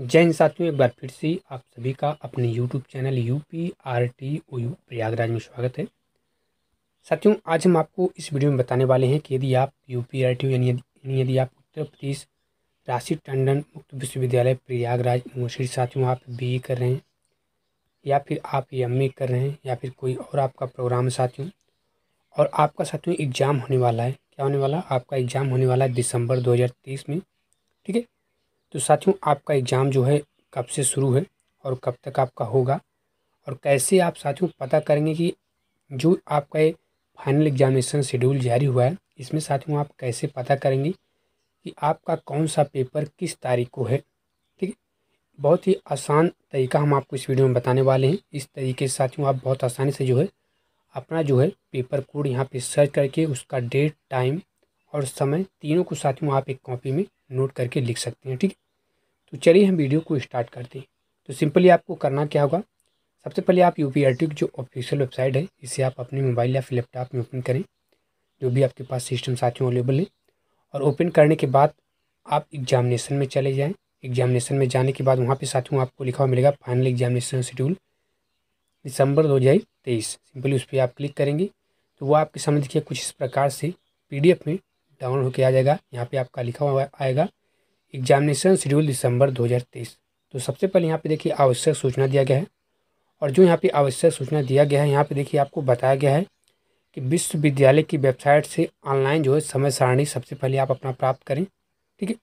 जैन साथियों एक बार फिर से आप सभी का अपने YouTube channel U P R T O U Prayagraj में स्वागत है साथियों आज हम आपको इस वीडियो में बताने वाले हैं कि यदि आप यू पी आर टी यानी यदि आप उत्तर प्रदेश राशि टंडन मुक्त विश्वविद्यालय प्रयागराज यूनिवर्सिटी साथियों आप बी कर रहे हैं या फिर आप एम कर रहे हैं या फिर कोई और आपका प्रोग्राम साथियों और आपका साथियों एग्ज़ाम होने वाला है क्या होने वाला आपका एग्ज़ाम होने वाला है दिसंबर तेईस में ठीक है तो साथियों आपका एग्ज़ाम जो है कब से शुरू है और कब तक आपका होगा और कैसे आप साथियों पता करेंगे कि जो आपका ये फाइनल एग्जामिनेशन शेड्यूल जारी हुआ है इसमें साथियों आप कैसे पता करेंगे कि आपका कौन सा पेपर किस तारीख को है ठीक है बहुत ही आसान तरीका हम आपको इस वीडियो में बताने वाले हैं इस तरीके से साथियों आप बहुत आसानी से जो है अपना जो है पेपर कोड यहाँ पे सर्च करके उसका डेट टाइम और समय तीनों को साथियों आप एक कॉपी में नोट करके लिख सकते हैं ठीक है तो चलिए हम वीडियो को स्टार्ट करते हैं तो सिंपली आपको करना क्या होगा सबसे पहले आप यू पी की जो ऑफिशियल वेबसाइट है इसे आप अपने मोबाइल या फिर लैपटॉप में ओपन करें जो भी आपके पास सिस्टम साथियों अवेलेबल है और ओपन करने के बाद आप एग्जामिनेशन में चले जाएँ एग्जामिनेशन में जाने के बाद वहाँ पे साथियों आपको लिखा हुआ मिलेगा फाइनल एग्जामिनेशन शेड्यूल दिसंबर दो हज़ार तेईस सिंपली उस पर आप क्लिक करेंगे तो वो आपके सामने देखिए कुछ इस प्रकार से पी में डाउनलोड होकर आ जाएगा यहाँ पे आपका लिखा हुआ आएगा एग्जामिनेशन शेड्यूल दिसंबर 2023 तो सबसे पहले यहाँ पे देखिए आवश्यक सूचना दिया गया है और जो यहाँ पे आवश्यक सूचना दिया गया है यहाँ पे देखिए आपको बताया गया है कि विश्वविद्यालय की वेबसाइट से ऑनलाइन जो है समय सारणी सबसे पहले आप अपना प्राप्त करें ठीक है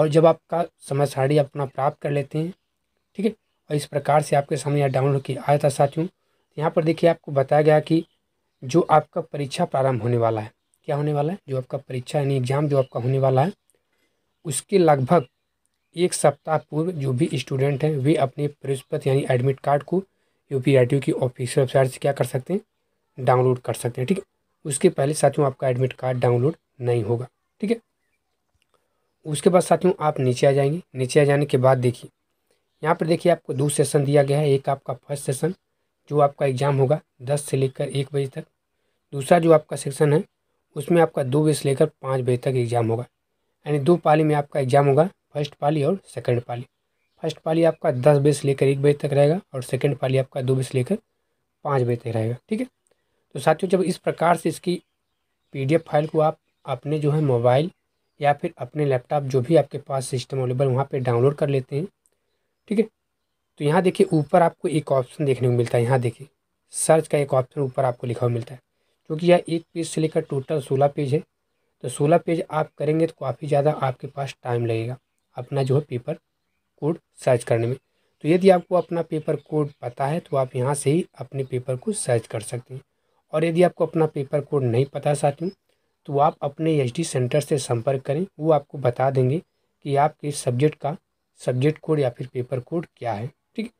और जब आपका समय सारणी अपना प्राप्त कर लेते हैं ठीक है और इस प्रकार से आपके सामने यहाँ डाउनलोड किया आया था साथियों तो यहाँ पर देखिए आपको बताया गया कि जो आपका परीक्षा प्रारंभ होने वाला है क्या होने वाला है जो आपका परीक्षा यानी एग्ज़ाम जो आपका होने वाला है उसके लगभग एक सप्ताह पूर्व जो भी स्टूडेंट हैं वे अपने प्रवेशपत्र यानी एडमिट कार्ड को यू पी आई टी की ऑफिशियल वेबसाइट से क्या कर सकते हैं डाउनलोड कर सकते हैं ठीक है उसके पहले साथियों आपका एडमिट कार्ड डाउनलोड नहीं होगा ठीक है उसके बाद साथियों आप नीचे आ जाएंगे नीचे आ जाने के बाद देखिए यहाँ पर देखिए आपको दो सेशन दिया गया है एक आपका फर्स्ट सेशन जो आपका एग्ज़ाम होगा दस से लेकर एक बजे तक दूसरा जो आपका सेक्शन है उसमें आपका दो बेस लेकर पाँच बजे तक एग्ज़ाम होगा यानी दो पाली में आपका एग्ज़ाम होगा फर्स्ट पाली और सेकंड पाली फर्स्ट पाली आपका दस बेस लेकर एक बजे तक रहेगा और सेकंड पाली आपका दो बेस लेकर पाँच बजे तक रहेगा ठीक है तो साथियों जब इस प्रकार से इसकी पीडीएफ फाइल को आप अपने जो है मोबाइल या फिर अपने लैपटॉप जो भी आपके पास सिस्टम अवेलेबल वहाँ पर डाउनलोड कर लेते हैं ठीक है तो यहाँ देखिए ऊपर आपको एक ऑप्शन देखने को मिलता है यहाँ देखिए सर्च का एक ऑप्शन ऊपर आपको लिखा हुआ मिलता है क्योंकि यह एक पेज से लेकर टोटल सोलह पेज है तो सोलह पेज आप करेंगे तो काफ़ी ज़्यादा आपके पास टाइम लगेगा अपना जो है पेपर कोड सर्च करने में तो यदि आपको अपना पेपर कोड पता है तो आप यहाँ से ही अपने पेपर को सर्च कर सकते हैं और यदि आपको अपना पेपर कोड नहीं पता साथियों तो आप अपने एच सेंटर से संपर्क करें वो आपको बता देंगे कि आपके सब्जेक्ट का सब्जेक्ट कोड या फिर पेपर कोड क्या है ठीक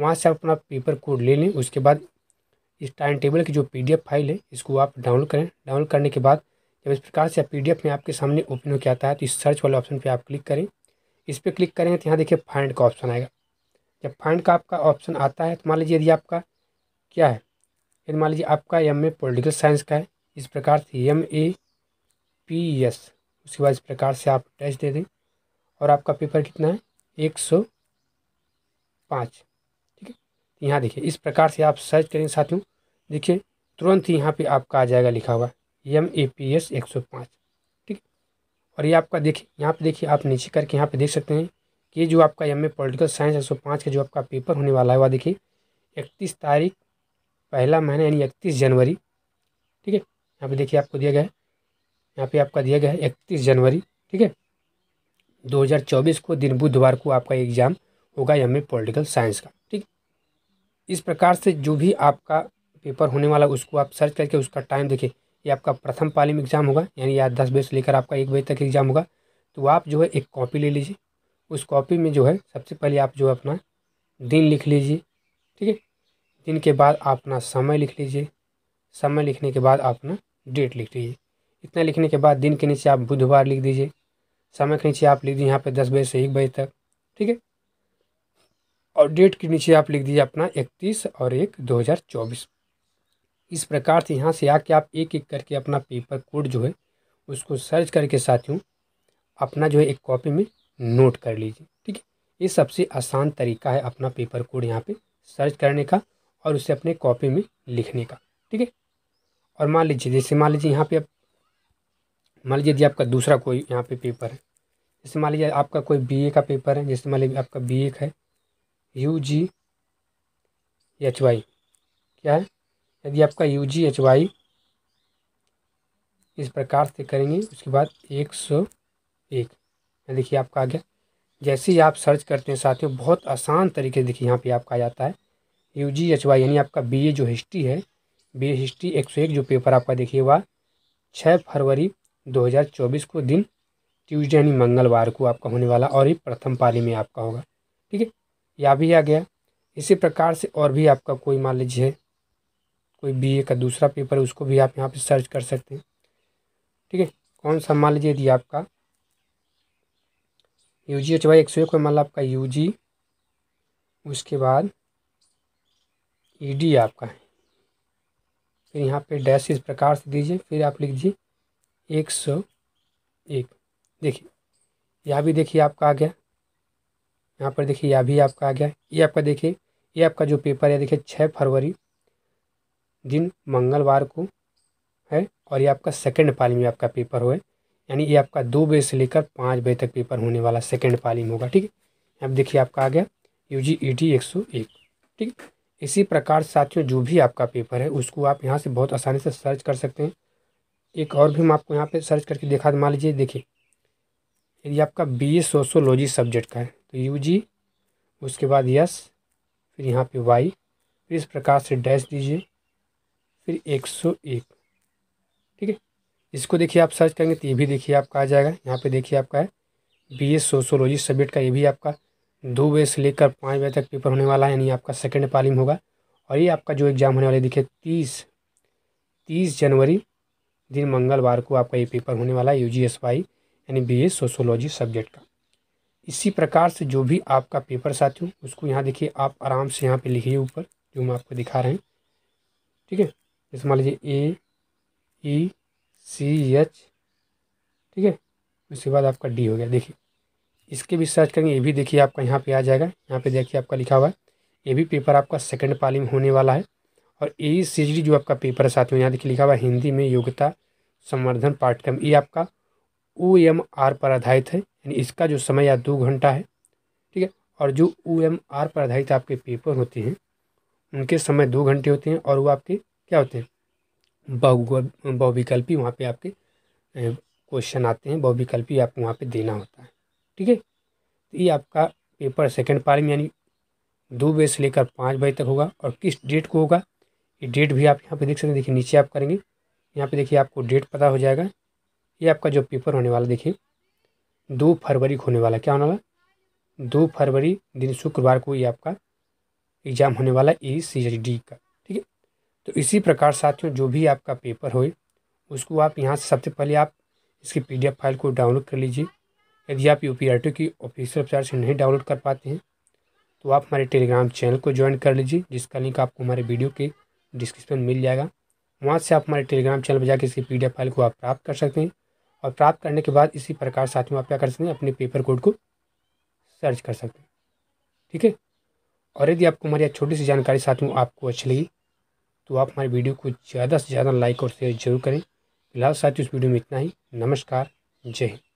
वहाँ से आप अपना पेपर कोड ले लें उसके बाद इस टाइम टेबल की जो पी फाइल है इसको आप डाउनलोड करें डाउनलोड करने के बाद जब इस प्रकार से पी में आपके सामने ओपन होकर आता है तो इस सर्च वाले ऑप्शन पर आप क्लिक करें इस पर क्लिक करेंगे तो यहाँ देखिए फाइंड का ऑप्शन आएगा जब फाइंड का आपका ऑप्शन आता है तो मान लीजिए यदि आपका क्या है यदि मान लीजिए आपका एम ए पोलिटिकल साइंस का है इस प्रकार से एम ए पी एस उसके बाद इस प्रकार से आप टैच दे दें और आपका पेपर कितना है एक सौ पाँच ठीक है तो यहाँ देखिए इस प्रकार से आप सर्च करेंगे साथियों देखिए तुरंत ही यहाँ पे आपका आ जाएगा लिखा हुआ एम ए पी एस एक सौ पाँच ठीक और ये आपका देखिए यहाँ पे देखिए आप नीचे करके यहाँ पे देख सकते हैं कि जो आपका एम ए पोलिटिकल साइंस एक सौ पाँच का जो आपका पेपर होने वाला है वह देखिए इकतीस तारीख पहला महीना यानी इकतीस जनवरी ठीक है यहाँ पे देखिए आपको दिया गया है यहाँ पे आपका दिया गया है इकतीस जनवरी ठीक है 2024 को दिन बुधवार को आपका एग्ज़ाम होगा एम ए पोलिटिकल साइंस का ठीक इस प्रकार से जो भी आपका पेपर होने वाला उसको आप सर्च करके उसका टाइम देखें ये आपका प्रथम पाली में एग्ज़ाम होगा यानी या दस बजे से लेकर आपका एक बजे तक एग्ज़ाम होगा तो आप जो है एक कॉपी ले लीजिए उस कॉपी में जो है सबसे पहले आप जो है अपना दिन लिख लीजिए ठीक है दिन के बाद अपना समय लिख लीजिए समय लिखने के बाद अपना डेट लिख लीजिए इतना लिखने के बाद दिन के नीचे आप बुधवार लिख दीजिए समय के नीचे आप लिख दीजिए यहाँ पर दस बजे से एक बजे तक ठीक है और डेट के नीचे आप लिख दीजिए अपना इकतीस और एक दो हज़ार चौबीस इस प्रकार से यहाँ से आके आप एक एक करके अपना पेपर कोड जो है उसको सर्च करके साथियों अपना जो है एक कॉपी में नोट कर लीजिए ठीक है ये सबसे आसान तरीका है अपना पेपर कोड यहाँ पे सर्च करने का और उसे अपने कॉपी में लिखने का ठीक है और मान लीजिए जैसे मान लीजिए यहाँ पे आप मान लीजिए यदि आपका दूसरा कोई यहाँ पे पेपर है जैसे मान लीजिए आपका कोई बीए का पेपर है जैसे मान लीजिए आपका बीए का है यू जी एच वाई क्या है यदि आपका यू जी एच वाई इस प्रकार से करेंगे उसके बाद एक सौ एक देखिए आपका आ गया जैसे ही आप सर्च करते हैं साथियों बहुत आसान तरीके से देखिए यहाँ पे आपका आ जाता है यू जी एच वाई यानी आपका बी ए जो हिस्ट्री है बी ए हिस्ट्री एक सौ एक जो पेपर आपका देखिए वह छः फरवरी दो हज़ार चौबीस को दिन ट्यूजडे यानी मंगलवार को आपका होने वाला और ये प्रथम पाली में आपका होगा ठीक है यह भी आ गया इसी प्रकार से और भी आपका कोई मान लीजिए कोई बीए का दूसरा पेपर उसको भी आप यहाँ पे सर्च कर सकते हैं ठीक है कौन सा मान लीजिए यदि आपका यू जी एच वाई एक सौ एक मान लो आपका यू जी उसके बाद ई e डी आपका है फिर यहाँ पे डैश इस प्रकार से दीजिए फिर आप लिख दीजिए एक सौ एक देखिए यह भी देखिए आपका आ गया यहाँ पर देखिए यह भी आपका आ गया ये आपका देखिए ये आपका जो पेपर है देखिए छः फरवरी दिन मंगलवार को है और ये आपका सेकेंड पाली में आपका पेपर हो यानी ये आपका दो बजे से लेकर पाँच बजे तक पेपर होने वाला सेकेंड पाली में होगा ठीक है अब देखिए आपका आ गया यू जी ई टी एक सौ एक ठीक इसी प्रकार साथियों जो भी आपका पेपर है उसको आप यहाँ से बहुत आसानी से सर्च कर सकते हैं एक और भी हम आपको यहाँ पे सर्च करके देखा मान लीजिए देखिए यदि आपका बी ए सोशोलॉजी सब्जेक्ट का है तो यू जी उसके बाद यस फिर यहाँ पे वाई फिर इस प्रकार से डैश दीजिए फिर एक सौ एक ठीक है इसको देखिए आप सर्च करेंगे तो ये भी देखिए आपका आ जाएगा यहाँ पे देखिए आपका है बी ए सोशोलॉजी सब्जेक्ट का ये भी आपका दो बजे से लेकर पाँच बजे तक पेपर होने वाला है यानी आपका सेकेंड पालिम होगा और ये आपका जो एग्ज़ाम होने वाला है देखिए तीस तीस जनवरी दिन मंगलवार को आपका ये पेपर होने वाला है यू जी एस वाई यानी बी एस सोशोलॉजी सब्जेक्ट का इसी प्रकार से जो भी आपका पेपर साथियों उसको यहाँ देखिए आप आराम से यहाँ पे लिखिए ऊपर जो हम आपको दिखा रहे हैं ठीक है जैसे मान लीजिए ए ई सी एच ठीक है उसके बाद आपका डी हो गया देखिए इसके भी सर्च करेंगे ये भी देखिए आपका यहाँ पे आ जाएगा यहाँ पे देखिए आपका लिखा हुआ है ये भी पेपर आपका सेकंड पाली में होने वाला है और ए सी जो आपका पेपर है साथ में यहाँ देखिए लिखा हुआ है हिंदी में योग्यता संवर्धन पाठ्यक्रम ये आपका ओ एम आर पर आधारित है यानी इसका जो समय या दो घंटा है ठीक है और जो ओ एम आर पर आधारित आपके पेपर होते हैं उनके समय दो घंटे होते हैं और वो आपके क्या होते हैं बहु बहुविकल्पी वहाँ पे आपके क्वेश्चन आते हैं बहुविकल्पी आपको वहाँ पे देना होता है ठीक है तो ये आपका पेपर सेकेंड पार में यानी दो बजे से लेकर पाँच बजे तक होगा और किस डेट को होगा ये डेट भी आप यहाँ पे देख सकते हैं देखिए नीचे आप करेंगे यहाँ पे देखिए आपको डेट पता हो जाएगा ये आपका जो पेपर होने वाला देखिए दो फरवरी को होने वाला क्या होने वाला दो फरवरी दिन शुक्रवार को ये आपका एग्ज़ाम होने वाला ए सी एच डी का तो इसी प्रकार साथियों जो भी आपका पेपर होए उसको आप यहाँ से सबसे पहले आप इसकी पी फाइल को डाउनलोड कर लीजिए यदि आप यू की ऑफिशियल वेबसाइट से नहीं डाउनलोड कर पाते हैं तो आप हमारे टेलीग्राम चैनल को ज्वाइन कर लीजिए जिसका लिंक आपको हमारे वीडियो के डिस्क्रिप्शन में मिल जाएगा वहाँ से आप हमारे टेलीग्राम चैनल पर जाकर इसकी पी फाइल को आप प्राप्त कर सकते हैं और प्राप्त करने के बाद इसी प्रकार साथियों आप क्या कर सकते हैं अपने पेपर कोड को सर्च कर सकते हैं ठीक है और यदि आपको हमारी छोटी सी जानकारी साथियों आपको अच्छी लगी तो आप हमारी वीडियो को ज़्यादा से ज़्यादा लाइक और शेयर जरूर करें फिलहाल साथ ही उस वीडियो में इतना ही नमस्कार जय हिंद